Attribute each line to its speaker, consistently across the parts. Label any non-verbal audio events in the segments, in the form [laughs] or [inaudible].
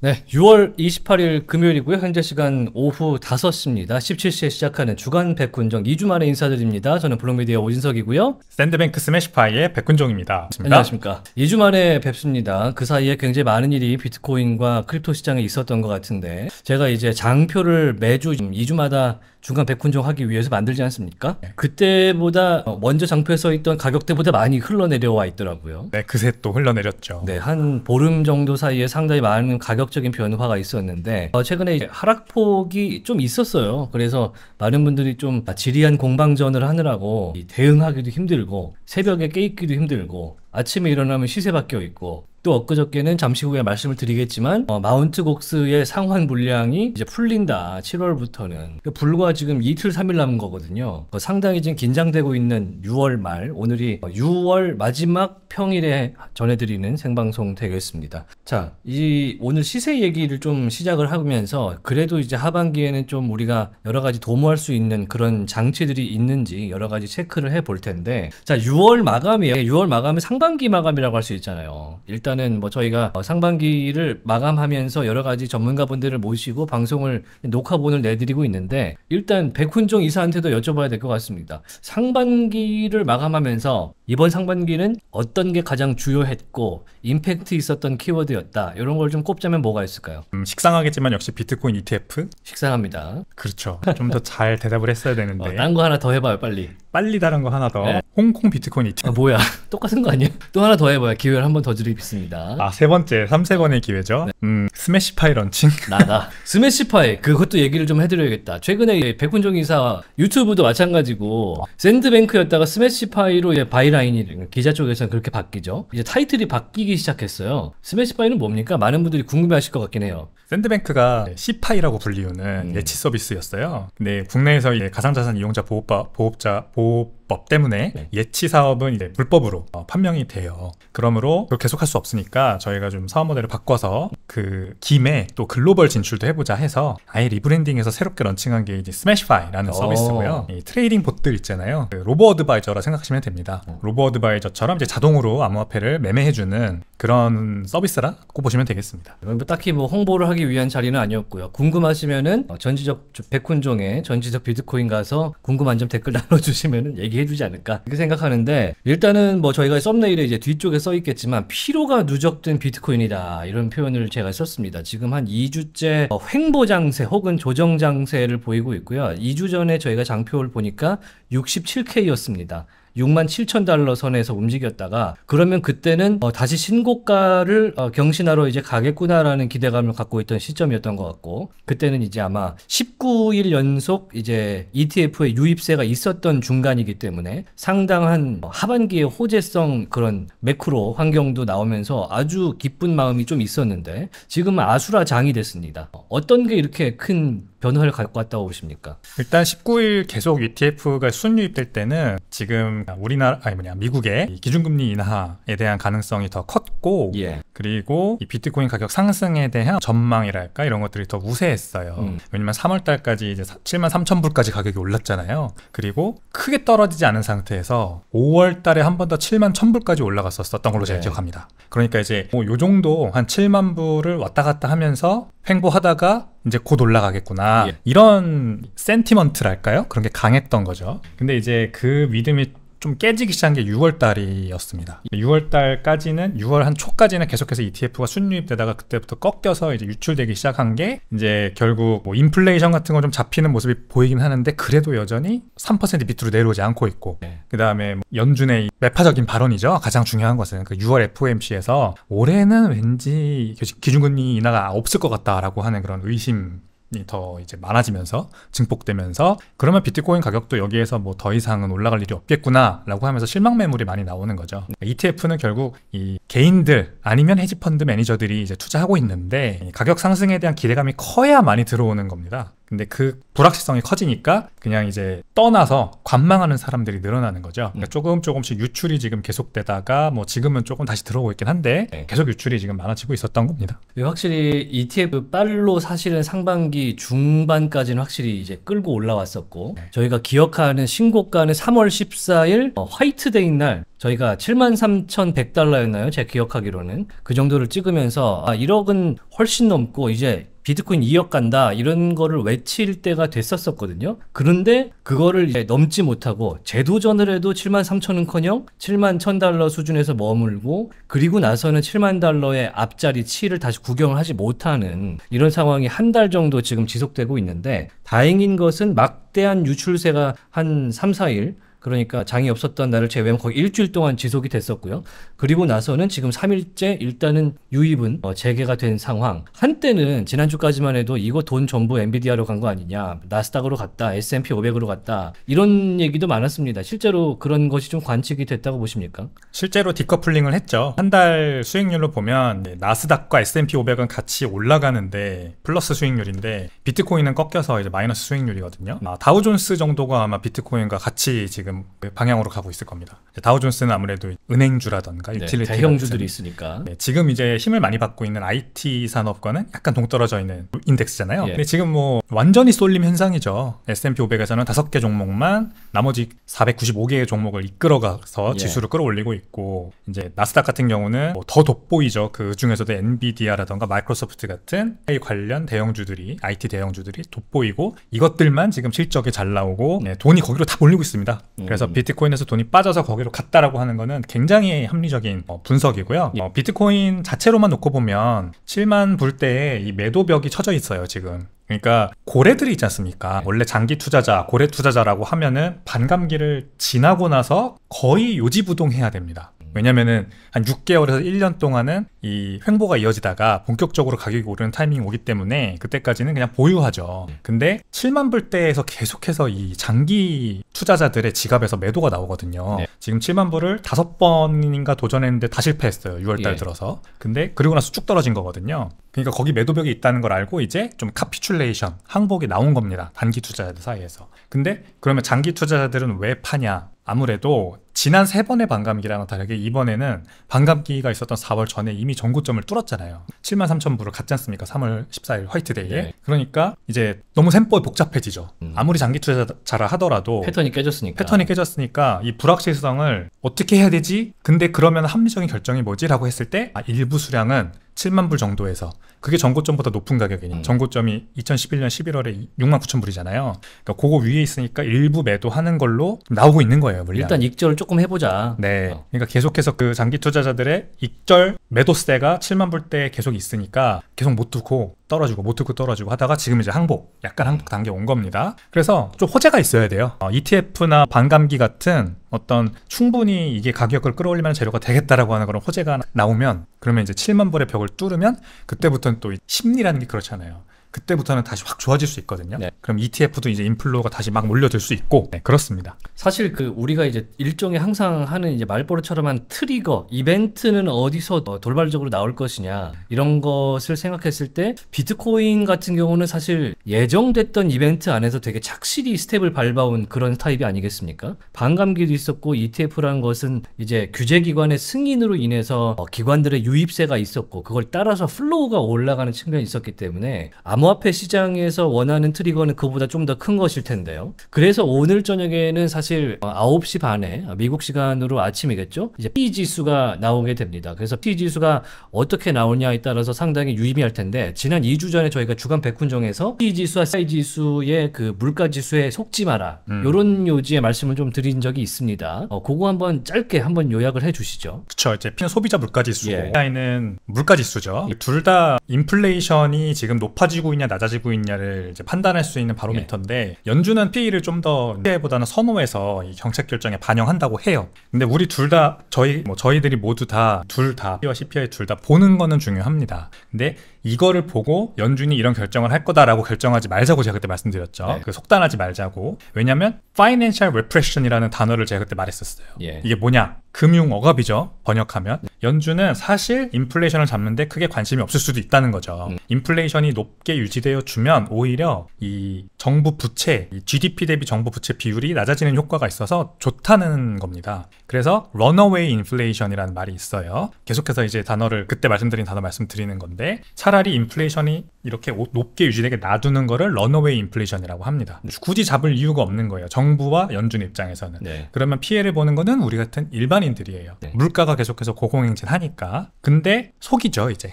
Speaker 1: 네, 6월 28일 금요일이고요. 현재 시간 오후 5시입니다. 17시에 시작하는 주간 백군정 2주 만에 인사드립니다. 저는 블록미디어 오진석이고요. 샌드뱅크 스매시파이의 백군정입니다. 안녕하십니까. 2주 만에 뵙습니다. 그 사이에 굉장히 많은 일이 비트코인과 크립토 시장에 있었던 것 같은데 제가 이제 장표를 매주 2주마다 중간 백분종하기 위해서 만들지 않습니까? 네. 그때보다 먼저 장표에서 있던 가격대보다 많이 흘러내려와 있더라고요. 네, 그새 또 흘러내렸죠. 네, 한 보름 정도 사이에 상당히 많은 가격적인 변화가 있었는데 어, 최근에 하락폭이 좀 있었어요. 그래서 많은 분들이 좀 지리한 공방전을 하느라고 대응하기도 힘들고 새벽에 깨있기도 힘들고 아침에 일어나면 시세 바뀌어 있고 또 엊그저께는 잠시 후에 말씀을 드리겠지만 어, 마운트 곡스의 상환 물량이 이제 풀린다. 7월부터는 그러니까 불과 지금 이틀 3일 남은 거거든요. 어, 상당히 지금 긴장되고 있는 6월 말 오늘이 6월 어, 마지막 평일에 전해드리는 생방송 되겠습니다. 자, 이 오늘 시세 얘기를 좀 시작을 하면서 그래도 이제 하반기에는 좀 우리가 여러 가지 도모할 수 있는 그런 장치들이 있는지 여러 가지 체크를 해 볼 텐데 자, 6월 마감이에요. 6월 마감이 상반기 마감이라고 할 수 있잖아요. 일단 일단은 뭐 저희가 어, 상반기를 마감하면서 여러 가지 전문가분들을 모시고 방송을 녹화본을 내드리고 있는데 일단 백훈종 이사한테도 여쭤봐야 될 것 같습니다. 상반기를 마감하면서 이번 상반기는 어떤 게 가장 주요했고 임팩트 있었던 키워드였다. 이런 걸 좀 꼽자면 뭐가 있을까요? 음, 식상하겠지만 역시 비트코인 ETF? 식상합니다.
Speaker 2: 그렇죠. 좀 더 잘 대답을 했어야 어, 되는데. 어, 딴거 하나 더 해봐요, 빨리. 빨리 다른 거 하나 더 네. 홍콩 비트코인 있죠. 아, 뭐야 [laughs] 똑같은 거 아니야? 또 하나 더 해봐요 기회를 한번더 드리겠습니다 아세 번째 3세
Speaker 1: 번의 기회죠 네. 음 스매시파이 런칭 [laughs] 나다 스매시파이 그것도 얘기를 좀 해드려야겠다 최근에 백훈종 이사 유튜브도 마찬가지고 샌드뱅크였다가 스매시파이로 예, 바이라인이 기자 쪽에서는 그렇게 바뀌죠 이제 타이틀이 바뀌기 시작했어요 스매시파이는 뭡니까? 많은 분들이 궁금해하실 것 같긴 해요 샌드뱅크가 네. 시파이라고 불리우는 음. 예치 서비스였어요
Speaker 2: 근데 국내에서 예, 가상자산 이용자 보호법, 보호자 보호 보호법 때문에 네. 예치 사업은 이제 불법으로 어, 판명이 돼요. 그러므로 계속할 수 없으니까 저희가 좀 사업 모델을 바꿔서 그 김에 또 글로벌 진출도 해보자 해서 아예 리브랜딩해서 새롭게 런칭한 게 이제 스매시파이라는 어. 서비스고요. 이 트레이딩 봇들 있잖아요. 그 로보 어드바이저라 생각하시면 됩니다. 로보 어드바이저처럼 이제 자동으로 암호화폐를 매매해주는 그런 서비스라고
Speaker 1: 보시면 되겠습니다. 뭐 딱히 뭐 홍보를 하기 위한 자리는 아니었고요. 궁금하시면은 어, 전지적 백훈종의 전지적 비트코인 가서 궁금한 점 댓글 [laughs] 나눠주시면. 있으면 얘기해주지 않을까 이렇게 생각하는데 일단은 뭐 저희가 썸네일에 이제 뒤쪽에 써 있겠지만 피로가 누적된 비트코인이다 이런 표현을 제가 썼습니다. 지금 한 2주째 어, 횡보 장세 혹은 조정 장세를 보이고 있고요. 2주 전에 저희가 장표를 보니까 67K였습니다. 6만 7천 달러 선에서 움직였다가 그러면 그때는 어, 다시 신고가를 어, 경신하러 이제 가겠구나라는 기대감을 갖고 있던 시점이었던 것 같고 그때는 이제 아마 19일 연속 이제 ETF의 유입세가 있었던 중간이기 때문에 상당한 하반기의 호재성 그런 매크로 환경도 나오면서 아주 기쁜 마음이 좀 있었는데 지금 은 아수라장이 됐습니다. 어떤 게 이렇게 큰 변화를 갖고 왔다고 보십니까? 일단 19일 계속 ETF가 순유입될 때는 지금 우리나라
Speaker 2: 아니 뭐냐 미국의 기준금리 인하에 대한 가능성이 더 컸고 예. 그리고 비트코인 가격 상승에 대한 전망이랄까 이런 것들이 더 우세했어요. 음. 왜냐면 3월 달까지 이제 7만 3천 불까지 가격이 올랐잖아요. 그리고 크게 떨어지지 않은 상태에서 5월 달에 한 번 더 7만 1천 불까지 올라갔었던 걸로 네. 제가 기억합니다. 그러니까 이제 뭐 요 정도 한 7만 불을 왔다 갔다 하면서 횡보하다가 이제 곧 올라가겠구나 예. 이런 센티먼트랄까요 그런 게 강했던 거죠 근데 이제 그 믿음이 좀 깨지기 시작한 게 6월달이었습니다. 6월달까지는 6월 한 초까지는 계속해서 ETF가 순유입되다가 그때부터 꺾여서 이제 유출되기 시작한 게 이제 결국 뭐 인플레이션 같은 건좀 잡히는 모습이 보이긴 하는데 그래도 여전히 3% 밑으로 내려오지 않고 있고 네. 그 다음에 뭐 연준의 매파적인 발언이죠. 가장 중요한 것은 그 6월 FOMC에서 올해는 왠지 기준금리 인하가 없을 것 같다라고 하는 그런 의심 더 이제 많아지면서 증폭되면서 그러면 비트코인 가격도 여기에서 뭐 더 이상은 올라갈 일이 없겠구나라고 하면서 실망 매물이 많이 나오는 거죠. 그러니까 ETF는 결국 이 개인들 아니면 헤지펀드 매니저들이 이제 투자하고 있는데 가격 상승에 대한 기대감이 커야 많이 들어오는 겁니다. 근데 그 불확실성이 커지니까 그냥 이제 떠나서 관망하는 사람들이 늘어나는 거죠. 그러니까 음. 조금 조금씩 유출이 지금 계속되다가 뭐 지금은 조금 다시 들어오고 있긴 한데 네. 계속 유출이 지금 많아지고 있었던
Speaker 1: 겁니다. 확실히 ETF 빨로 사실은 상반기 중반까지는 확실히 이제 끌고 올라왔었고 네. 저희가 기억하는 신고가는 3월 14일 어, 화이트데이 날 저희가 73,100달러였나요? 제 기억하기로는 그 정도를 찍으면서 아 1억은 훨씬 넘고 이제 비트코인 2억 간다 이런 거를 외칠 때가 됐었었거든요. 그런데 그거를 이제 넘지 못하고 재도전을 해도 7만 3천원커녕 7만 1 0 달러 수준에서 머물고 그리고 나서는 7만 달러의 앞자리 7을 다시 구경을 하지 못하는 이런 상황이 한 달 정도 지금 지속되고 있는데 다행인 것은 막대한 유출세가 한 3, 4일 그러니까 장이 없었던 날을 제외하면 거의 일주일 동안 지속이 됐었고요. 그리고 나서는 지금 3일째 일단은 유입은 어, 재개가 된 상황. 한때는 지난주까지만 해도 이거 돈 전부 엔비디아로 간 거 아니냐, 나스닥으로 갔다, S&P 500으로 갔다 이런 얘기도 많았습니다. 실제로 그런 것이 좀 관측이 됐다고 보십니까? 실제로 디커플링을 했죠. 한 달 수익률로 보면 네, 나스닥과
Speaker 2: S&P 500은 같이 올라가는데 플러스 수익률인데 비트코인은 꺾여서 이제 마이너스 수익률이거든요. 아, 다우존스 정도가 아마 비트코인과 같이 지금 있는 방향으로 가고 있을 겁니다. 다우존스는 아무래도 은행주라던가 유틸리티 네, 대형주들이 있으니까 네, 지금 이제 힘을 많이 받고 있는 IT 산업과는 약간 동떨어져 있는 인덱스잖아요. 예. 근데 지금 뭐 완전히 쏠림 현상이죠. S&P 500에서는 다섯 개 종목만 나머지 495개의 종목을 이끌어가서 예. 지수를 끌어올리고 있고 이제 나스닥 같은 경우는 뭐더 돋보이죠. 그 중에서도 엔비디아라던가 마이크로소프트 같은 AI 관련 대형주들이 IT 대형주들이 돋보이고 이것들만 지금 실적이 잘 나오고 네, 돈이 거기로 다 몰리고 있습니다. 음. 그래서 음. 비트코인에서 돈이 빠져서 거기로 갔다라고 하는 거는 굉장히 합리적인 어, 분석이고요. 예. 어, 비트코인 자체로만 놓고 보면 7만 불대에 이 매도벽이 쳐져 있어요, 지금. 그러니까 고래들이 있지 않습니까? 예. 원래 장기 투자자, 고래 투자자라고 하면은 반감기를 지나고 나서 거의 요지부동해야 됩니다. 왜냐면은 한 6개월에서 1년 동안은 이 횡보가 이어지다가 본격적으로 가격이 오르는 타이밍이 오기 때문에 그때까지는 그냥 보유하죠. 네. 근데 7만 불대에서 계속해서 이 장기 투자자들의 지갑에서 매도가 나오거든요. 네. 지금 7만 불을 다섯 번인가 도전했는데 다 실패했어요. 6월 달 예. 들어서. 근데 그리고 나서 쭉 떨어진 거거든요. 그러니까 거기 매도벽이 있다는 걸 알고 이제 좀 카피출레이션 항복이 나온 겁니다. 단기 투자자들 사이에서. 근데 그러면 장기 투자자들은 왜 파냐? 아무래도 지난 세 번의 반감기랑은 다르게 이번에는 반감기가 있었던 4월 전에 이미 전고점을 뚫었잖아요. 7만 3천 불을 갔지 않습니까? 3월 14일 화이트데이에. 네. 그러니까 이제 너무 셈법이 복잡해지죠. 음. 아무리 장기 투자자라 하더라도 패턴이 깨졌으니까 패턴이 깨졌으니까 이 불확실성을 어떻게 해야 되지? 근데 그러면 합리적인 결정이 뭐지? 라고 했을 때 아, 일부 수량은 7만 불 정도에서 그게 전고점보다 높은 가격이니 음. 전고점이 2011년 11월에 6 9 0 0 0 불이잖아요. 그러니까 그거 위에 있으니까 일부 매도하는 걸로 나오고 있는 거예요. 물량. 일단 익절을 조금 해보자. 네. 어. 그러니까 계속해서 그 장기 투자자들의 익절 매도세가 7만 불대 계속 있으니까 계속 못 두고 떨어지고 못 듣고 떨어지고 하다가 지금 이제 항복 약간 항복 단계 온 겁니다 그래서 좀 호재가 있어야 돼요 어, ETF나 반감기 같은 어떤 충분히 이게 가격을 끌어올리면 재료가 되겠다라고 하는 그런 호재가 나오면 그러면 이제 7만 불의 벽을 뚫으면 그때부터는 또 심리라는 게 그렇잖아요 그때부터는 다시 확 좋아질 수 있거든요. 네. 그럼 ETF도
Speaker 1: 이제 인플로가 다시 막 몰려들 수 있고 네, 그렇습니다. 사실 그 우리가 이제 일종의 항상 하는 이제 말버릇처럼 한 트리거 이벤트는 어디서 돌발적으로 나올 것이냐 이런 것을 생각했을 때 비트코인 같은 경우는 사실 예정됐던 이벤트 안에서 되게 착실히 스텝을 밟아온 그런 타입이 아니겠습니까? 반감기도 있었고 ETF라는 것은 이제 규제기관의 승인으로 인해서 어, 기관들의 유입세가 있었고 그걸 따라서 플로우가 올라가는 측면이 있었기 때문에 아무 암호화폐 시장에서 원하는 트리거는 그보다 좀 더 큰 것일 텐데요. 그래서 오늘 저녁에는 사실 9시 반에 미국 시간으로 아침이겠죠. 이제 P 지수가 나오게 됩니다. 그래서 P 지수가 어떻게 나오냐에 따라서 상당히 유의미할 텐데 지난 2주 전에 저희가 주간 백훈정에서 P 지수와 C 지수의 그 물가 지수에 속지 마라. 이 음. 요런 요지의 말씀을 좀 드린 적이 있습니다. 어, 그거 한번 짧게 한번 요약을 해 주시죠. 그렇죠. 이제 P는 소비자 물가 지수고 c 예. I는 물가 지수죠. 예.
Speaker 2: 둘다 인플레이션이 지금 높아지고 있냐 낮아지고 있냐를 이제 판단할 수 있는 바로미터인데 네. 연준은 PE를 좀더 피해보다는 선호해서 이 정책 결정에 반영한다고 해요. 근데 우리 둘 다 저희 뭐 저희들이 모두 다 둘다 PE와 CPI 둘 다 보는 거는 중요합니다. 근데 이거를 보고 연준이 이런 결정을 할 거다라고 결정하지 말자고 제가 그때 말씀드렸죠. 네. 그 속단하지 말자고. 왜냐면 파이낸셜 레프레션이라는 단어를 제가 그때 말했었어요. 예. 이게 뭐냐? 금융 억압이죠. 번역하면 연준은 사실 인플레이션을 잡는데 크게 관심이 없을 수도 있다는 거죠. 음. 인플레이션이 높게 유지되어 주면 오히려 이 정부 부채, 이 GDP 대비 정부 부채 비율이 낮아지는 효과가 있어서 좋다는 겁니다. 그래서 런어웨이 인플레이션이라는 말이 있어요. 계속해서 이제 단어를 그때 말씀드린 단어 말씀드리는 건데 차라리 인플레이션이 이렇게 높게 유지되게 놔두는 거를 런어웨이 인플레이션이라고 합니다. 네. 굳이 잡을 이유가 없는 거예요. 정부와 연준 입장에서는. 네. 그러면 피해를 보는 거는 우리 같은 일반 일반인들이에요. 네. 물가가 계속해서 고공행진하니까. 근데 속이죠 이제.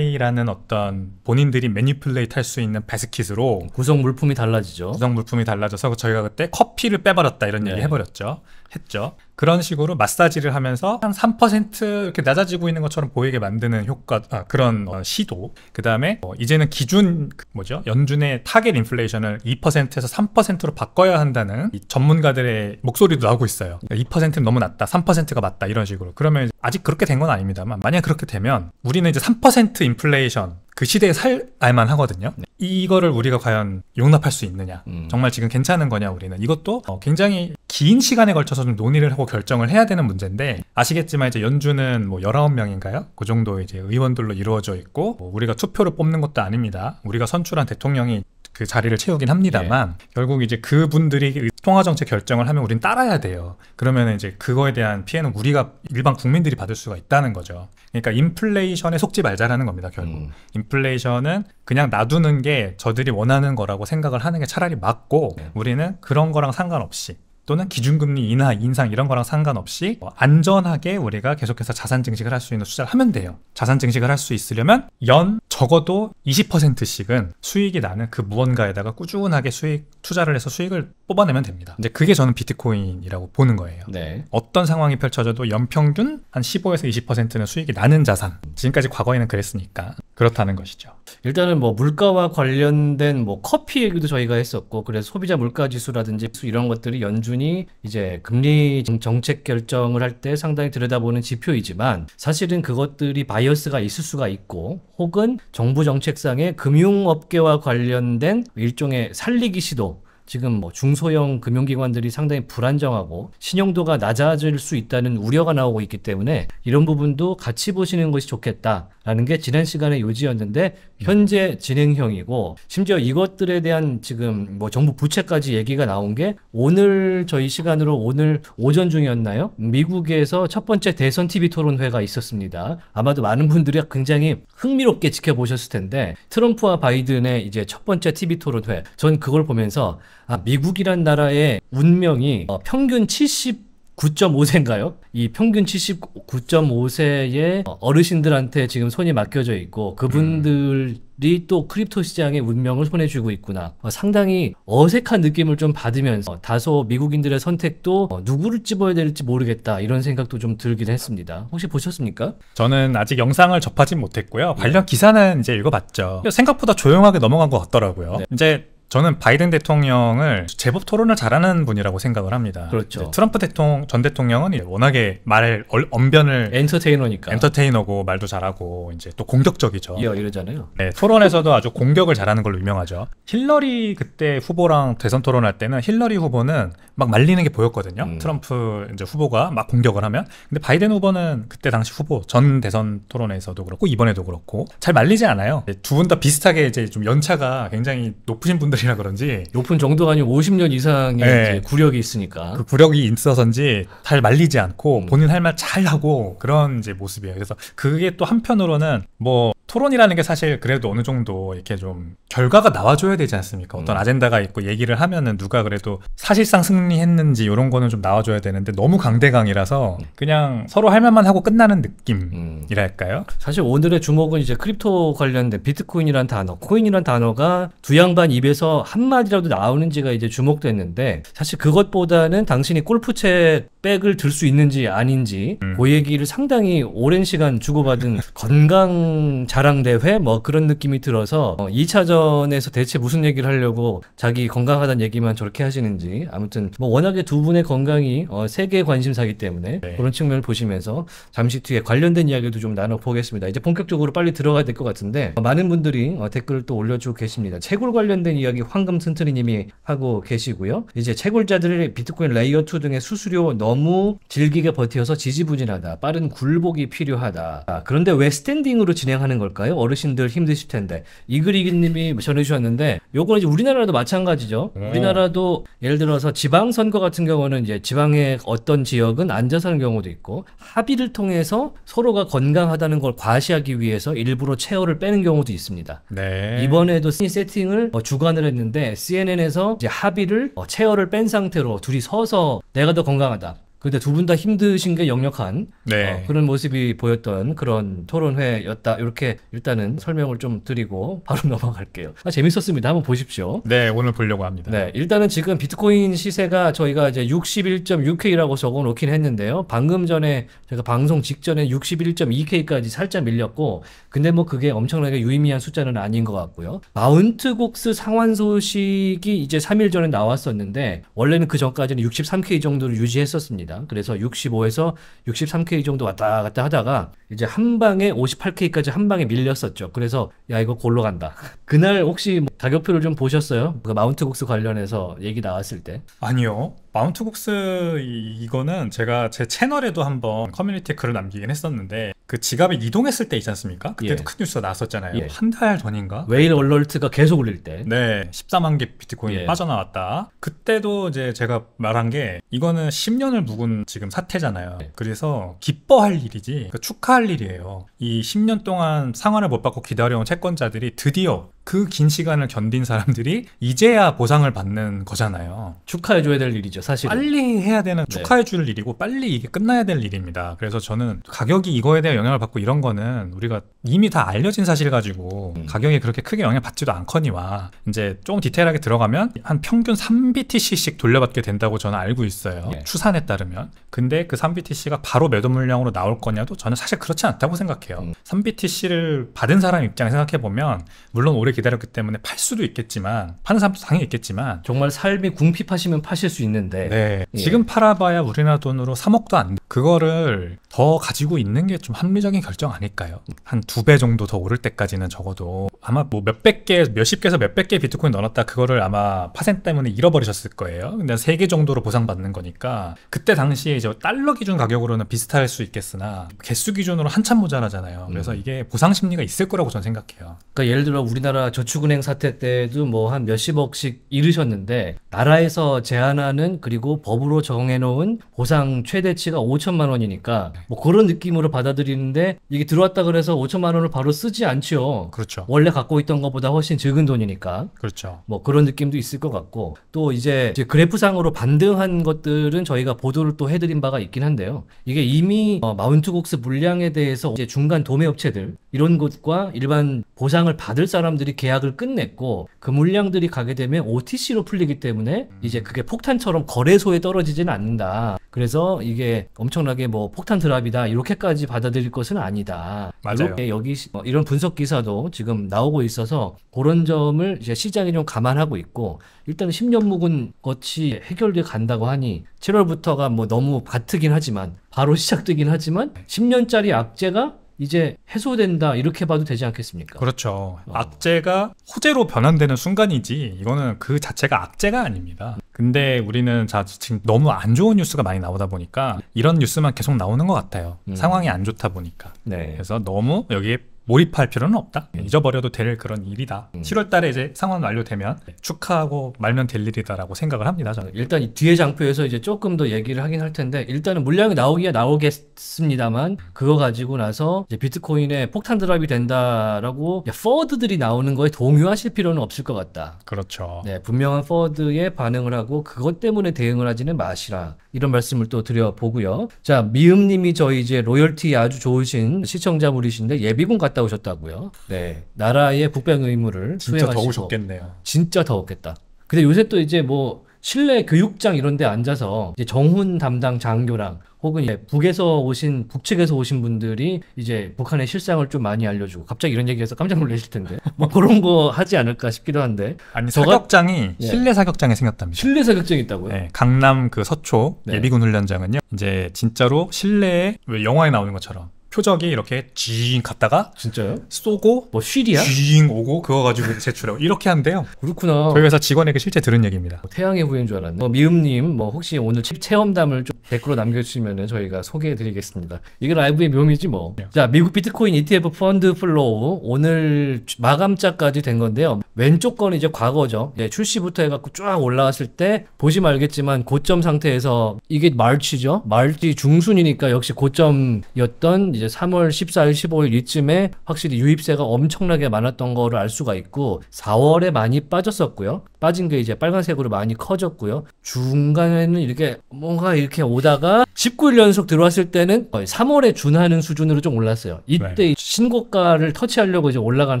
Speaker 2: CPI라는 어떤 본인들이 매니플레이트 할 수 있는 베스킷으로 구성 물품이 달라지죠. 구성 물품이 달라져서 저희가 그때 커피를 빼버렸다 이런 네. 얘기 해버렸죠. 했죠. 그런 식으로 마사지를 하면서 한 3% 이렇게 낮아지고 있는 것처럼 보이게 만드는 효과, 아, 그런 어, 시도. 그 다음에 어, 이제는 기준, 그 뭐죠? 연준의 타겟 인플레이션을 2%에서 3%로 바꿔야 한다는 전문가들의 목소리도 나오고 있어요. 2%는 너무 낮다, 3%가 맞다, 이런 식으로. 그러면 아직 그렇게 된 건 아닙니다만, 만약 그렇게 되면 우리는 이제 3% 인플레이션, 그 시대에 살알만 하거든요. 네. 이거를 우리가 과연 용납할 수 있느냐, 음. 정말 지금 괜찮은 거냐 우리는 이것도 어, 굉장히 긴 시간에 걸쳐서 좀 논의를 하고 결정을 해야 되는 문제인데 아시겠지만 이제 연준은뭐1 9 명인가요그 정도 이제 의원들로 이루어져 있고 뭐 우리가 투표를 뽑는 것도 아닙니다. 우리가 선출한 대통령이 그 자리를 채우긴 합니다만 예. 결국 이제 그분들이 그 통화 정책 결정을 하면 우린 따라야 돼요. 그러면 이제 그거에 대한 피해는 우리가 일반 국민들이 받을 수가 있다는 거죠. 그러니까 인플레이션에 속지 말자라는 겁니다. 결국 음. 인플레이션은 그냥 놔두는 게 저들이 원하는 거라고 생각을 하는 게 차라리 맞고 네. 우리는 그런 거랑 상관없이 또는 기준금리 인하, 인상 이런 거랑 상관없이 안전하게 우리가 계속해서 자산 증식을 할 수 있는 투자를 하면 돼요. 자산 증식을 할 수 있으려면 연 적어도 20%씩은 수익이 나는 그 무언가에다가 꾸준하게 수익 투자를 해서 수익을 뽑아내면 됩니다. 이제 그게 저는 비트코인이라고 보는 거예요. 네. 어떤 상황이 펼쳐져도 연평균 한 15에서 20%는 수익이 나는 자산. 지금까지 과거에는 그랬으니까 그렇다는 것이죠.
Speaker 1: 일단은 뭐 물가와 관련된 뭐 커피 얘기도 저희가 했었고 그래서 소비자 물가 지수라든지 이런 것들이 연준이 이제 금리 정책 결정을 할 때 상당히 들여다보는 지표이지만 사실은 그것들이 바이어스가 있을 수가 있고 혹은 정부 정책상의 금융업계와 관련된 일종의 살리기 시도 지금 뭐 중소형 금융기관들이 상당히 불안정하고 신용도가 낮아질 수 있다는 우려가 나오고 있기 때문에 이런 부분도 같이 보시는 것이 좋겠다라는 게 지난 시간의 요지였는데 음. 현재 진행형이고 심지어 이것들에 대한 지금 뭐 정부 부채까지 얘기가 나온 게 오늘 저희 시간으로 오늘 오전 중이었나요? 미국에서 첫 번째 대선 TV 토론회가 있었습니다. 아마도 많은 분들이 굉장히 흥미롭게 지켜보셨을 텐데 트럼프와 바이든의 이제 첫 번째 TV 토론회 전 그걸 보면서 아, 미국이란 나라의 운명이 어, 평균 79.5세인가요? 이 평균 79.5세의 어, 어르신들한테 지금 손이 맡겨져 있고 그분들 음. 이또 크립토 시장의 운명을 손에 쥐고 있구나. 어, 상당히 어색한 느낌을 좀 받으면서 다소 미국인들의 선택도 어, 누구를 집어야 될지 모르겠다 이런 생각도 좀 들긴 했습니다. 혹시 보셨습니까? 저는 아직 영상을 접하진 못했고요. 네. 관련
Speaker 2: 기사는 이제 읽어봤죠. 네. 생각보다 조용하게 넘어간 것 같더라고요. 네. 이제 저는 바이든 대통령을 제법 토론을 잘하는 분이라고 생각을 합니다. 그렇죠. 트럼프 대통령 전 대통령은 워낙에 말을 언변을 엔터테이너니까 엔터테이너고 말도 잘하고 이제 또 공격적이죠. 이 예, 이러잖아요. 네, 토론에서도 아주 공격을 잘하는 걸로 유명하죠. 힐러리 그때 후보랑 대선 토론할 때는 힐러리 후보는 막 말리는 게 보였거든요. 음. 트럼프 이제 후보가 막 공격을 하면 근데 바이든 후보는 그때 당시 후보 전 대선 토론에서도 그렇고 이번에도 그렇고 잘 말리지 않아요. 두 분 다 비슷하게 이제 좀 연차가 굉장히 높으신 분들 건설이라 그런지 높은 정도가 아니고 50년 이상의 네. 구력이 있으니까 그 구력이 있어서인지 잘 말리지 않고 음. 본인 할 말 잘하고 그런 이제 모습이에요. 그래서 그게 또 한편으로는 뭐 토론이라는 게 사실 그래도 어느 정도 이렇게 좀 결과가 나와줘야 되지 않습니까? 어떤 음. 아젠다가 있고 얘기를 하면은 누가 그래도 사실상 승리했는지 이런 거는 좀 나와줘야 되는데 너무 강대강이라서
Speaker 1: 음. 그냥 서로 할 말만 하고 끝나는
Speaker 2: 음.
Speaker 1: 느낌이랄까요? 음. 사실 오늘의 주목은 이제 크립토 관련된 비트코인이란 단어, 코인이란 단어가 두 양반 입에서 한 마디라도 나오는지가 이제 주목됐는데 사실 그것보다는 당신이 골프채 백을 들 수 있는지 아닌지 음. 그 얘기를 상당히 오랜 시간 주고받은 [laughs] 건강 자랑대회 뭐 그런 느낌이 들어서 2차전에서 어, 대체 무슨 얘기를 하려고 자기 건강하다는 얘기만 저렇게 하시는지 아무튼 뭐 워낙에 두 분의 건강이 어, 세계 관심사기 때문에 네. 그런 측면을 보시면서 잠시 뒤에 관련된 이야기도 좀 나눠보겠습니다. 이제 본격적으로 빨리 들어가야 될 것 같은데 어, 많은 분들이 댓글을 또 올려주고 계십니다. 채굴 관련된 이야기 황금 튼튼이님이 하고 계시고요. 이제 채굴자들의 비트코인 레이어2 등의 수수료 너무 질기게 버티어서 지지부진하다. 빠른 굴복이 필요하다. 아, 그런데 왜 스탠딩으로 진행하는 걸 걸까요? 어르신들 힘드실 텐데. 이그리기님이 전해주셨는데, 요건 이제 우리나라도 마찬가지죠. 음. 우리나라도 예를 들어서 지방선거 같은 경우는 이제 지방의 어떤 지역은 앉아 사는 경우도 있고, 합의를 통해서 서로가 건강하다는 걸 과시하기 위해서 일부러 체어를 빼는 경우도 있습니다. 네. 이번에도 세팅을 어, 주관을 했는데, CNN에서 이제 합의를 어, 체어를 뺀 상태로 둘이 서서 내가 더 건강하다. 근데 두 분 다 힘드신 게 역력한 네. 어, 그런 모습이 보였던 그런 토론회였다. 이렇게 일단은 설명을 좀 드리고 [laughs] 바로 넘어갈게요. 아, 재밌었습니다. 한번 보십시오. 네, 오늘 보려고 합니다. 네, 일단은 지금 비트코인 시세가 저희가 이제 61.6K라고 적어놓긴 했는데요. 방금 전에 제가 방송 직전에 61.2K까지 살짝 밀렸고, 근데 뭐 그게 엄청나게 유의미한 숫자는 아닌 것 같고요. 마운트곡스 상환 소식이 이제 3일 전에 나왔었는데 원래는 그 전까지는 63K 정도를 유지했었습니다. 있니다 그래서 65에서 63K 정도 왔다 갔다 하다가 이제 한 방에 58K까지 한 방에 밀렸었죠. 그래서 야 이거 골로 간다. [laughs] 그날 혹시 뭐 가격표를 좀 보셨어요? 그 마운트국스 관련해서 얘기 나왔을 때? 아니요. 마운트국스 이거는 제가 제 채널에도
Speaker 2: 한번 커뮤니티에 글을 남기긴 했었는데 그 지갑이 이동했을 때 있지 않습니까? 그때도 예. 큰 뉴스가 나왔었잖아요. 예. 한달 전인가? 웨일 얼럴트가 계속 올릴 때. 네. 14만 개 비트코인이 예. 빠져나왔다. 그때도 이제 제가 말한 게 이거는 10년을 묵은 지금 사태잖아요. 예. 그래서 기뻐할 일이지 그러니까 축하할 일이에요. 이 10년 동안 상환을 못 받고 기다려온 채권자들이 드디어 그긴 시간을 견딘 사람들이 이제야 보상을 받는 거잖아요. 축하해줘야 될 일이죠, 사실. 빨리 해야 되는 네. 축하해줄 일이고 빨리 이게 끝나야 될 일입니다. 그래서 저는 가격이 이거에 대한 영향을 받고 이런 거는 우리가 이미 다 알려진 사실 가지고 음. 가격이 그렇게 크게 영향 을 받지도 않거니와 이제 조금 디테일하게 들어가면 한 평균 3BTC씩 돌려받게 된다고 저는 알고 있어요. 예. 추산에 따르면. 근데 그 3BTC가 바로 매도 물량으로 나올 거냐도 저는 사실 그렇지 않다고 생각해요. 음. 3BTC를 받은 사람 입장에 생각해 보면 물론 오래 기다렸기 때문에 팔 수도 있겠지만 파는 사람도 당연히 있겠지만 정말 삶이 궁핍하시면 파실 수 있는데 네. 예. 지금 팔아봐야 우리나라 돈으로 3억도 안 그거를 더 가지고 있는 게 좀 합리적인 결정 아닐까요? 한 두 배 정도 더 오를 때까지는 적어도 아마 뭐 몇 백 개, 몇십 개에서 몇백 개 비트코인 넣어놨다 그거를 아마 파생 때문에 잃어버리셨을 거예요. 근데 세 개 정도로 보상받는 거니까 그때 당시에 이제 달러 기준 가격으로는 비슷할 수 있겠으나 개수 기준으로 한참 모자라잖아요. 그래서 음. 이게 보상 심리가 있을 거라고 저는
Speaker 1: 생각해요. 그러니까 예를 들어 우리나라 우리나라 저축은행 사태 때도 뭐 한 몇십억씩 잃으셨는데 나라에서 제한하는 그리고 법으로 정해놓은 보상 최대치가 5천만 원이니까 네. 뭐 그런 느낌으로 받아들이는데 이게 들어왔다 그래서 5천만 원을 바로 쓰지 않지 그렇죠. 원래 갖고 있던 것보다 훨씬 적은 돈이니까. 그렇죠. 뭐 그런 느낌도 있을 것 같고 또 이제, 이제 그래프상으로 반등한 것들은 저희가 보도를 또 해드린 바가 있긴 한데요. 이게 이미 어, 마운트곡스 물량에 대해서 이제 중간 도매업체들 이런 곳과 일반 보상을 받을 사람들이 기업들이 계약을 끝냈고 그 물량들이 가게 되면 OTC로 풀리기 때문에 이제 그게 폭탄처럼 거래소에 떨어지지는 않는다. 그래서 이게 엄청나게 뭐 폭탄 드랍이다 이렇게까지 받아들일 것은 아니다. 맞아요. 여기 뭐 이런 분석 기사도 지금 나오고 있어서 그런 점을 이제 시장이 좀 감안하고 있고 일단 10년 묵은 것이 해결돼 간다고 하니 7월부터가 뭐 너무 바트긴 하지만 바로 [laughs] 시작되긴 하지만 10년짜리 악재가 이제 해소된다 이렇게 봐도 되지 않겠습니까?
Speaker 2: 그렇죠. 어. 악재가 호재로 변환되는 순간이지 이거는 그
Speaker 1: 자체가 악재가
Speaker 2: 아닙니다. 근데 우리는 자 지금 너무 안 좋은 뉴스가 많이 나오다 보니까 이런 뉴스만 계속 나오는 것 같아요. 음. 상황이 안 좋다 보니까. 네. 그래서 너무 여기에 몰입할 필요는 없다. 음. 잊어버려도 될 그런 일이다. 음. 7월 달에 이제 상황 완료되면 네. 축하하고 말면 될
Speaker 1: 일이다라고 생각을 합니다. 저는. 일단 이 뒤에 장표에서 이제 조금 더 얘기를 하긴 할 텐데 일단은 물량이 나오기에 나오겠습니다만 그거 가지고 나서 이제 비트코인에 폭탄 드랍이 된다라고 포워드들이 나오는 거에 동요하실 필요는 없을 것 같다. 그렇죠. 네, 분명한 포워드에 반응을 하고 그것 때문에 대응을 하지는 마시라. 이런 말씀을 또 드려보고요. 자, 미음님이 저희 이제 로열티 아주 좋으신 시청자분이신데 예비군 갔다 갔다 오셨다고요. 네. 나라의 국방 의무를 진짜 수행하시고. 더우셨겠네요. 진짜 더웠겠다. 근데 요새 또 이제 뭐 실내 교육장 이런 데 앉아서 이제 정훈 담당 장교랑 혹은 북에서 오신 북측에서 오신 분들이 이제 북한의 실상을 좀 많이 알려주고 갑자기 이런 얘기해서 깜짝 놀라실 텐데 [laughs] 뭐 그런 거 하지 않을까 싶기도 한데 아니 사격장이 예. 네. 실내 사격장이 생겼답니다.
Speaker 2: 실내 사격장이 있다고요? 네, 강남 그 서초 네. 예비군 훈련장은요 이제 진짜로 실내에 왜 영화에 나오는 것처럼 표적이 이렇게 지잉 갔다가 진짜요? 쏘고 뭐 쉬리야? 지잉 오고 그거 가지고 제출하고 이렇게 한대요 그렇구나 저희 회사 직원에게 실제 들은 얘기입니다
Speaker 1: 뭐 태양의 후예인 줄 알았네 뭐 미음님 뭐 혹시 오늘 체험담을 좀 댓글로 남겨주시면 저희가 소개해드리겠습니다 이게 라이브의 묘미지 뭐자 네. 미국 비트코인 ETF 펀드 플로우 오늘 마감자까지 된 건데요 왼쪽 건 이제 과거죠 네, 출시부터 해갖고 쫙 올라왔을 때 보시면 알겠지만 고점 상태에서 이게 말치죠 말치 중순이니까 역시 고점이었던 이제 3월 14일, 15일 이쯤에 확실히 유입세가 엄청나게 많았던 거를 알 수가 있고 4월에 많이 빠졌었고요. 빠진 게 이제 빨간색으로 많이 커졌고요. 중간에는 이렇게 뭔가 이렇게 오다가 19일 연속 들어왔을 때는 거의 3월에 준하는 수준으로 좀 올랐어요. 이때 네. 신고가를 터치하려고 이제 올라가는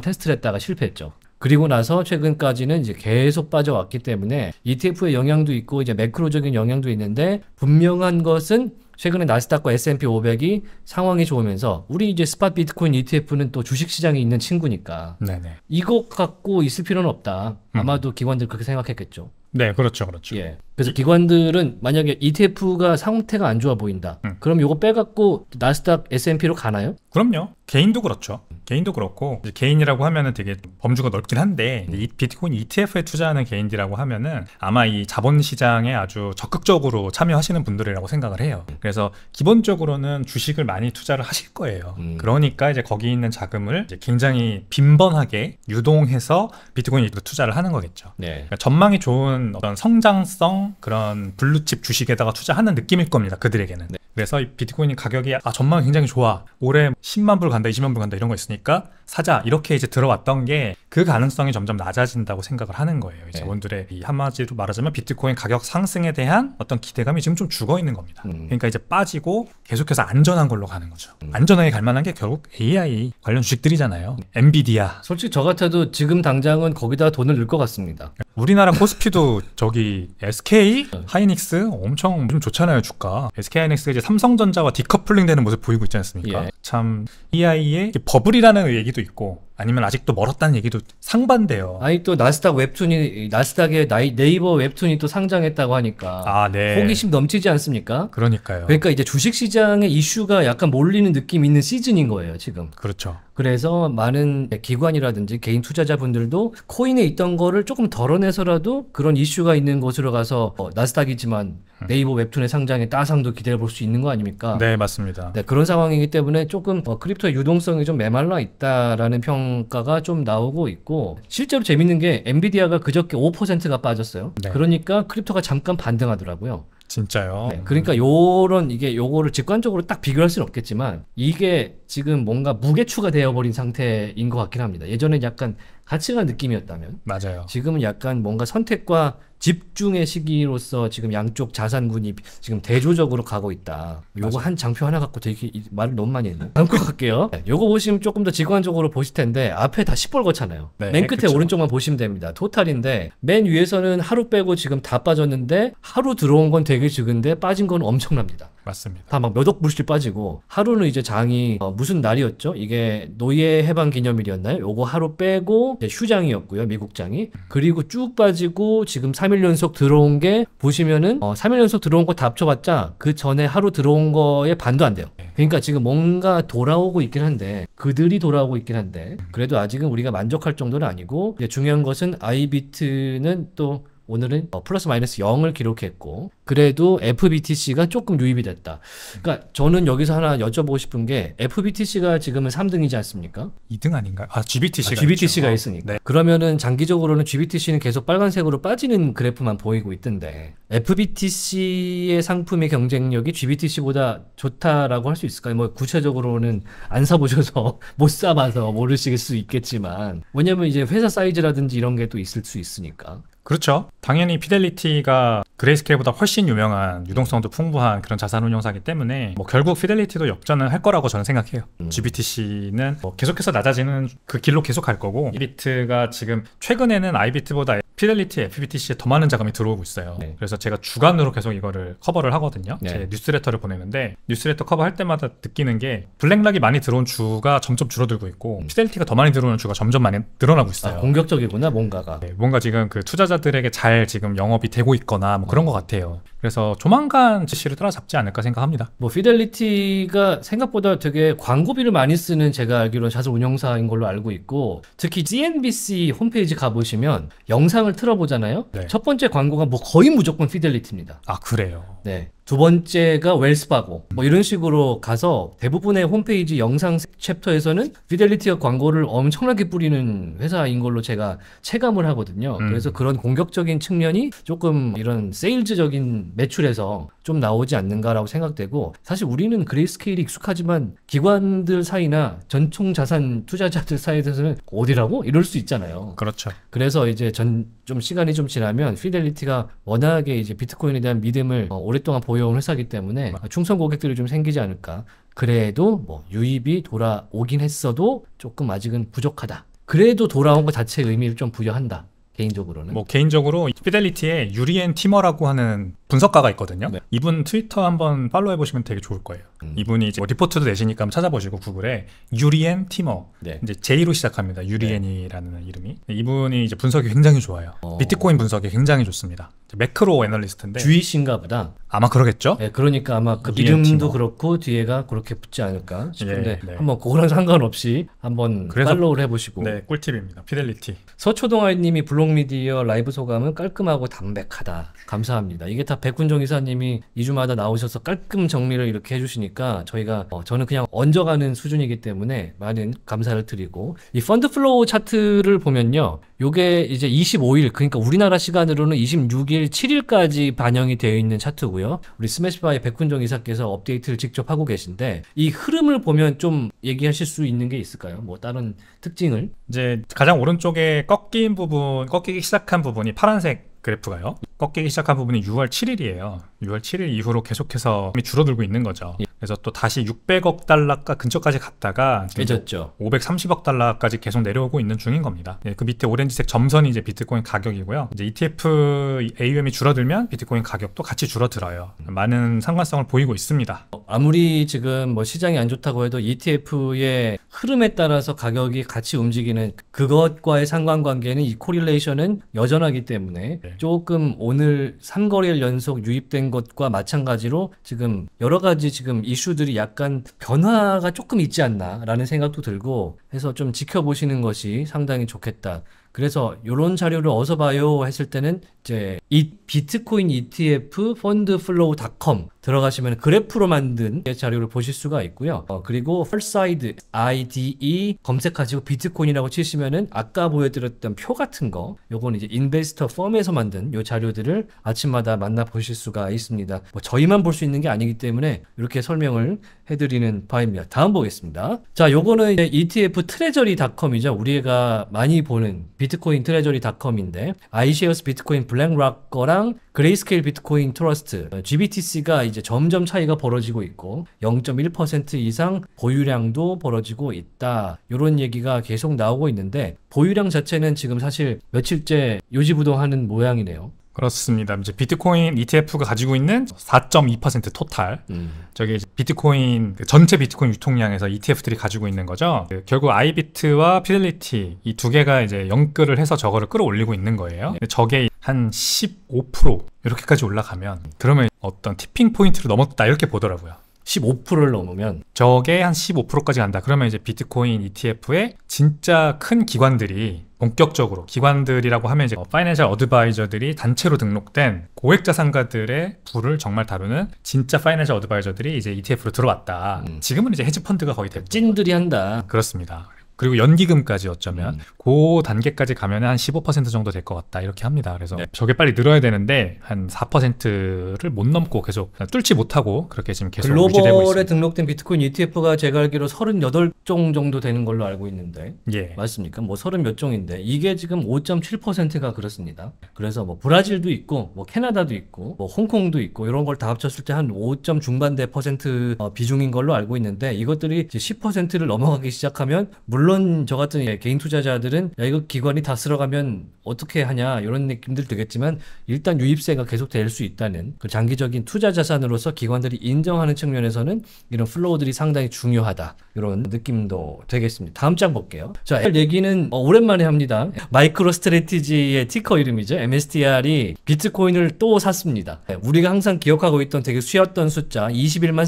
Speaker 1: 테스트를 했다가 실패했죠. 그리고 나서 최근까지는 이제 계속 빠져왔기 때문에 ETF의 영향도 있고 이제 매크로적인 영향도 있는데 분명한 것은 최근에 나스닥과 S&P 500이 상황이 좋으면서 우리 이제 스팟 비트코인 ETF는 또 주식 시장에 있는 친구니까 네네. 이것 갖고 있을 필요는 없다. 음. 아마도 음. 기관들 그렇게 생각했겠죠. 네, 그렇죠, 그렇죠. 예. 그래서 기관들은 만약에 ETF가 상태가 안 좋아 보인다. 음. 그럼 이거 빼갖고 나스닥 S&P로 가나요? 그럼요. 개인도 그렇죠. 개인도 그렇고
Speaker 2: 개인이라고 하면은 되게 범주가 넓긴 한데 음. 이 비트코인 ETF에 투자하는 개인들이라고 하면은 아마 이 자본 시장에 아주 적극적으로 참여하시는 분들이라고 생각을 해요. 그래서 기본적으로는 주식을 많이 투자를 하실 거예요. 음. 그러니까 이제 거기 있는 자금을 굉장히 빈번하게 유동해서 비트코인 e 투자를 하는 거겠죠. 네. 그러니까 전망이 좋은 어떤 성장성 그런 블루칩 주식에다가 투자하는 느낌일 겁니다. 그들에게는. 네. 그래서 이 비트코인 가격이 아 전망 굉장히 좋아 올해 10만 불 간다 20만 불 간다 이런 거 있으니까 사자 이렇게 이제 들어왔던 게 그 가능성이 점점 낮아진다고 생각을 하는 거예요 이제 네. 원들의 이 한마디로 말하자면 비트코인 가격 상승에 대한 어떤 기대감이 지금 좀 죽어 있는 겁니다 음. 그러니까 이제 빠지고 계속해서 안전한 걸로 가는 거죠 음. 안전하게 갈 만한 게 결국 AI 관련 주식들이잖아요 음. 엔비디아 솔직히 저 같아도 지금 당장은 거기다 돈을 넣을 것 같습니다 우리나라 코스피도 저기 SK [laughs] 네. 하이닉스 엄청 좀 좋잖아요 주가 SK 하이닉스가 이제 삼성전자와 디커플링 되는 모습 보이고 있지 않습니까? 예. 참 EI의 버블이라는 얘기도 있고 아니면
Speaker 1: 아직도 멀었다는 얘기도 상반돼요. 아니 또 나스닥 웹툰이 나스닥의 나이, 네이버 웹툰이 또 상장했다고 하니까 아, 네. 호기심 넘치지 않습니까? 그러니까요. 그러니까 이제 주식 시장의 이슈가 약간 몰리는 느낌 있는 시즌인 거예요, 지금. 그렇죠. 그래서 많은 기관이라든지 개인 투자자분들도 코인에 있던 거를 조금 덜어내서라도 그런 이슈가 있는 곳으로 가서 어, 나스닥이지만 음. 네이버 웹툰의 상장에 따상도 기대해 볼수 있는 거 아닙니까? 네, 맞습니다. 네, 그런 상황이기 때문에 조금 어, 크립토의 유동성이 좀 메말라 있다라는 평 장가가 좀 나오고 있고 실제로 재밌는 게 엔비디아가 그저께 5%가 빠졌어요. 네. 그러니까 크립토가 잠깐 반등하더라고요. 진짜요. 네, 그러니까 요런 이게 요거를 직관적으로 딱 비교할 수는 없겠지만 이게 지금 뭔가 무게추가 되어버린 상태인 것 같긴 합니다. 예전에 약간 가치가 느낌이었다면 맞아요. 지금은 약간 뭔가 선택과 집중의 시기로서 지금 양쪽 자산군이 지금 대조적으로 가고 있다. 요거 한 장표 하나 갖고 되게 말을 너무 많이 했네. 다음 거 갈게요. 네. 네, 요거 보시면 조금 더 직관적으로 보실 텐데 앞에 다 시뻘겋잖아요. 네, 맨 끝에 그쵸. 오른쪽만 보시면 됩니다. 토탈인데 맨 위에서는 하루 빼고 지금 다 빠졌는데 하루 들어온 건 되게 적은데 빠진 건 엄청납니다. 맞습니다. 다 막 몇억 불씩 빠지고 하루는 이제 장이 어, 무슨 날이었죠? 이게 노예 해방 기념일이었나요? 요거 하루 빼고 휴장이었고요. 미국장이. 그리고 쭉 빠지고 지금 3일 연속 들어온 게 보시면은 어, 3일 연속 들어온 거 다 합쳐봤자 그 전에 하루 들어온 거에 반도 안 돼요. 네. 그러니까 지금 뭔가 돌아오고 있긴 한데 그들이 돌아오고 있긴 한데 그래도 아직은 우리가 만족할 정도는 아니고 중요한 것은 아이비트는 또 오늘은 어, 플러스 마이너스 0을 기록했고 그래도 FBTC가 조금 유입이 됐다. 그러니까 저는 여기서 하나 여쭤보고 싶은 게 FBTC가 지금은 3등이지 않습니까? 2등 아닌가요? 아 GBTC가 아, GBTC가 있죠. 어, 있으니까. 네. 그러면은 장기적으로는 GBTC는 계속 빨간색으로 빠지는 그래프만 보이고 있던데 FBTC의 상품의 경쟁력이 GBTC보다 좋다라고 할 수 있을까요? 뭐 구체적으로는 안 사보셔서 [laughs] 못 사봐서 모르실 수 있겠지만 왜냐면 이제 회사 사이즈라든지 이런 게 또 있을 수 있으니까 그렇죠. 당연히
Speaker 2: 피델리티가 그레이스케일보다 훨씬 유명한 유동성도 풍부한 그런 자산운용사기 때문에 뭐 결국 피델리티도 역전을 할 거라고 저는 생각해요. 음. GBTC는 뭐 계속해서 낮아지는 그 길로 계속 갈 거고 이비트가 지금 최근에는 아이비트보다 피델리티 FBTC에 더 많은 자금이 들어오고 있어요. 네. 그래서 제가 주간으로 계속 이거를 커버를 하거든요. 네. 제 뉴스레터를 보내는데 뉴스레터 커버할 때마다 느끼는 게 블랙락이 많이 들어온 주가 점점 줄어들고 있고 음. 피델리티가 더 많이 들어오는 주가 점점 많이 늘어나고 아, 있어요. 아, 공격적이구나 뭔가가. 네, 뭔가 지금 그 투자 투자자들에게 잘 지금 영업이 되고
Speaker 1: 있거나 뭐 그런 것 같아요. 그래서 조만간 지시를 따라잡지 않을까 생각합니다. 뭐 피델리티가 생각보다 되게 광고비를 많이 쓰는 제가 알기로 는 자사 운영사인 걸로 알고 있고 특히 CNBC 홈페이지 가보시면 영상을 틀어보잖아요. 네. 첫 번째 광고가 뭐 거의 무조건 피델리티입니다. 아 그래요. 네. 두 번째가 웰스바고뭐 이런 식으로 가서 대부분의 홈페이지 영상 챕터에서는 피델리티어 광고를 엄청나게 뿌리는 회사인 걸로 제가 체감을 하거든요. 음. 그래서 그런 공격적인 측면이 조금 이런 세일즈적인 매출에서 좀 나오지 않는가라고 생각되고 사실 우리는 그레이스케일이 익숙하지만 기관들 사이나 전총 자산 투자자들 사이에서는 어디라고 이럴 수 있잖아요. 그렇죠. 그래서 이제 전좀 시간이 좀 지나면 피델리티가 워낙에 이제 비트코인에 대한 믿음을 어, 오랫동안 보여 고용 회사기 때문에 음. 충성 고객들이 좀 생기지 않을까. 그래도 뭐 유입이 돌아오긴 했어도 조금 아직은 부족하다. 그래도 돌아온 것 자체의 의미를 좀 부여한다. 개인적으로는 뭐 개인적으로 피델리티의 유리앤
Speaker 2: 티머라고 하는 분석가가 있거든요 네. 이분 트위터 한번 팔로우 해보시면 되게 좋을 거예요 음. 이분이 이제 뭐 리포트도 내시니까 한번 찾아보시고 구글에 유리엔 티머 네. 이제 J로 시작합니다. 유리엔이라는 네. 이름이 이분이 이제 분석이 굉장히 좋아요. 어. 비트코인 분석이 굉장히 좋습니다.
Speaker 1: 매크로 애널리스트인데 주이신가 보다. 아마 그러겠죠. 네, 그러니까 아마 그 이름도 티머. 그렇고 뒤에가 그렇게 붙지 않을까 싶은데 네, 네, 한번 그거랑 상관없이 한번 그래서, 팔로우를 해보시고 네, 꿀팁입니다. 피델리티. 서초동아이님이 블록미디어 라이브 소감은 깔끔하고 담백하다. 감사합니다. 이게 다백군정 이사님이 2주마다 나오셔서 깔끔 정리를 이렇게 해주시니까. 보니까 저희가 어, 저는 그냥 얹어가는 수준이기 때문에 많은 감사를 드리고 이 펀드 플로우 차트를 보면요. 요게 이제 25일 그러니까 우리나라 시간으로는 26일 7일까지 반영이 되어 있는 차트고요. 우리 스매시바의 백훈정 이사께서 업데이트를 직접 하고 계신데 이 흐름을 보면 좀 얘기하실 수 있는 게 있을까요? 뭐 다른 특징을
Speaker 2: 이제 가장 오른쪽에 꺾인 부분 꺾이기 시작한 부분이 파란색 그래프가요. 꺾이기 시작한 부분이 6월 7일이에요. 6월 7일 이후로 계속해서 줄어들고 있는 거죠. 예. 그래서 또 다시 600억 달러가 근처까지 갔다가 깨졌죠. 530억 달러까지 계속 내려오고 있는 중인 겁니다. 예, 그 밑에 오렌지색 점선이 이제 비트코인 가격이고요. 이제 ETF AUM이
Speaker 1: 줄어들면 비트코인 가격도 같이 줄어들어요. 음. 많은 상관성을 보이고 있습니다. 아무리 지금 뭐 시장이 안 좋다고 해도 ETF의 흐름에 따라서 가격이 같이 움직이는 그것과의 상관관계는 이 코릴레이션은 여전하기 때문에 네. 조금 오늘 3거리일 연속 유입된 것과 마찬가지로 지금 여러 가지 지금 이슈들이 약간 변화가 조금 있지 않나라는 생각도 들고 해서 좀 지켜보시는 것이 상당히 좋겠다. 그래서 이런 자료를 어서 봐요 했을 때는 이제 이 비트코인 ETF 펀드플로우닷컴 들어가시면 그래프로 만든 자료를 보실 수가 있고요. 어, 그리고 펄사이드 IDE e 검색하시고 비트코인이라고 치시면은 아까 보여드렸던 표 같은 거 요건 이제 인베스터 펌에서 만든 요 자료들을 아침마다 만나 보실 수가 있습니다. 뭐 저희만 볼 수 있는 게 아니기 때문에 이렇게 설명을 해드리는 바입니다. 다음 보겠습니다. 자, 요거는 이제 ETF 트레저리닷컴이죠. 우리가 많이 보는 비트코인 트레저리닷컴인데 아이쉐어스 비트코인 블랙락 거랑 그레이스케일 비트코인 트러스트 GBTC가 이제 점점 차이가 벌어지고 있고 0.1% 이상 보유량도 벌어지고 있다 이런 얘기가 계속 나오고 있는데 보유량 자체는 지금 사실 며칠째 요지부동하는 모양이네요. 그렇습니다.
Speaker 2: 이제 비트코인 ETF가 가지고 있는 4.2% 토탈. 음. 저게 비트코인 그 전체 비트코인 유통량에서 ETF들이 가지고 있는 거죠. 그 결국 아이비트와 피델리티 이 두 개가 이제 연끌을 해서 저거를 끌어올리고 있는 거예요. 네. 저게 한 15% 이렇게까지 올라가면 그러면 어떤 티핑 포인트를 넘었다 이렇게 보더라고요. 15%를 넘으면 저게 한 15%까지 간다. 그러면 이제 비트코인 ETF에 진짜 큰 기관들이 본격적으로 기관들이라고 하면 이제 파이낸셜 어드바이저들이 단체로 등록된 고액 자산가들의 부를 정말 다루는 진짜 파이낸셜 어드바이저들이 이제 ETF로 들어왔다. 음. 지금은 이제 헤지펀드가 거의 됐죠. 찐들이 한다. 그렇습니다. 그리고 연기금까지 어쩌면 음. 그 단계까지 가면 한 15% 정도 될 것 같다 이렇게 합니다. 그래서 네. 저게 빨리 늘어야 되는데 한 4%를 못 넘고 계속 뚫지 못하고 그렇게 지금 계속 글로벌에 있습니다.
Speaker 1: 등록된 비트코인 ETF가 제가 알기로 38종 정도 되는 걸로 알고 있는데 예. 맞습니까? 뭐30몇 종인데 이게 지금 5.7%가 그렇습니다. 그래서 뭐 브라질도 있고 뭐 캐나다도 있고 뭐 홍콩도 있고 이런 걸 다 합쳤을 때 한5 중반대 퍼센트 어, 비중인 걸로 알고 있는데 이것들이 이제 10%를 넘어가기 시작하면 물론 물론 저 같은 예, 개인 투자자들은 야 이거 기관이 다 쓸어가면 어떻게 하냐 이런 느낌들 되겠지만 일단 유입세가 계속 될 수 있다는 그 장기적인 투자 자산으로서 기관들이 인정하는 측면에서는 이런 플로우들이 상당히 중요하다 이런 느낌도 되겠습니다. 다음 장 볼게요. 자, 얘기는 어, 오랜만에 합니다. 마이크로 스트레티지의 티커 이름이죠. MSTR이 비트코인을 또 샀습니다. 네, 우리가 항상 기억하고 있던 되게 수였던 숫자 21만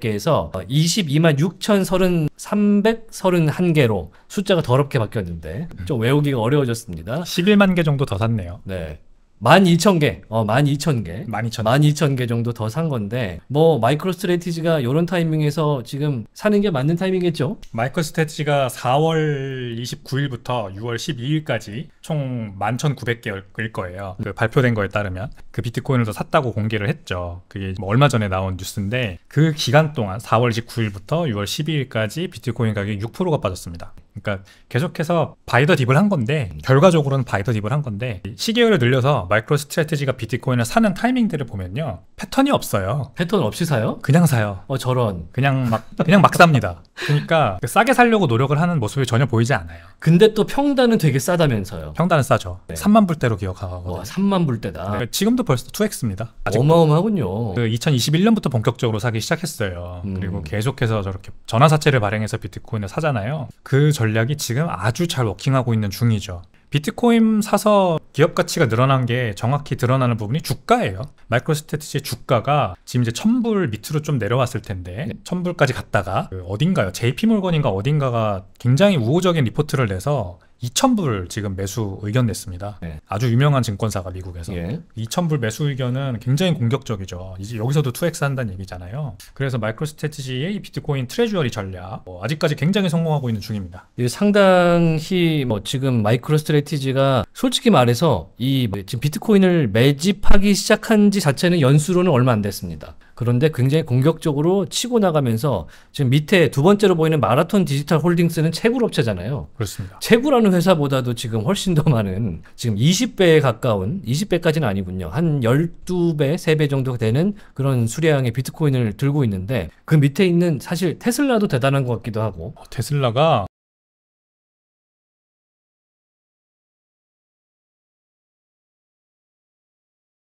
Speaker 1: 4,400개에서 22만 6,331개 그대로 숫자가 더럽게 바뀌었는데 좀 외우기가 어려워졌습니다. 11만 개 정도 더 샀네요. 네. 만이0 개, 어, 만 이천 개, 만 이천, 0 0천개 정도 더 산 건데, 뭐 마이크로 스트레티지가 요런 타이밍에서 지금 사는 게 맞는 타이밍이겠죠? 마이크로 스트레티지가 4월 29일부터
Speaker 2: 6월 12일까지 총 11,900개일 거예요. 그 발표된 거에 따르면 그 비트코인을 더 샀다고 공개를 했죠. 그게 뭐 얼마 전에 나온 뉴스인데 그 기간 동안 4월 29일부터 6월 12일까지 비트코인 가격이 6%가 빠졌습니다. 그러니까 계속해서 바이더 딥을 한 건데 결과적으로는 바이더 딥을 한 건데 시계열을 늘려서 마이크로 스트레티지가 비트코인을 사는 타이밍들을 보면요 패턴이 없어요 패턴 없이 사요? 그냥 사요 어 저런 그냥 막 그냥 막 삽니다 그러니까 그 싸게 살려고 노력을 하는 모습이 전혀 보이지 않아요 근데 또 평단은 되게 싸다면서요 평단은 싸죠 네. 3만 불대로 기억하거든요 와 3만 불대다 그 지금도 벌써 2x입니다 어마어마하군요 그 2021년부터 본격적으로 사기 시작했어요 음. 그리고 계속해서 저렇게 전화사채를 발행해서 비트코인을 사잖아요 그 전략이 지금 아주 잘 워킹하고 있는 중이죠 비트코인 사서 기업 가치가 늘어난 게 정확히 드러나는 부분이 주가예요. 마이크로스테티지의 주가가 지금 이제 천불 밑으로 좀 내려왔을 텐데 네. 천불까지 갔다가 그 어딘가요? JP몰건인가 어딘가가 굉장히 우호적인 리포트를 내서 2,000불 지금 매수 의견 냈습니다. 네. 아주 유명한 증권사가 미국에서 예. 2,000불 매수 의견은 굉장히 공격적이죠. 이제 여기서도 2x 한다는 얘기잖아요. 그래서 마이크로스테티지의
Speaker 1: 비트코인 트레주얼이
Speaker 2: 전략 뭐 아직까지 굉장히 성공하고 있는
Speaker 1: 중입니다. 예, 상당히 뭐 지금 마이크로스트레티지가 솔직히 말해서 이 지금 비트코인을 매집하기 시작한 지 자체는 연수로는 얼마 안 됐습니다. 그런데 굉장히 공격적으로 치고 나가면서 지금 밑에 두 번째로 보이는 마라톤 디지털 홀딩스는 채굴 업체잖아요. 그렇습니다. 채굴하는 회사보다도 지금 훨씬 더 많은 지금 20배에 가까운 20배까지는 아니군요. 한 12배, 3배 정도 되는 그런 수량의 비트코인을 들고 있는데 그 밑에 있는 사실 테슬라도 대단한 것 같기도 하고 어, 테슬라가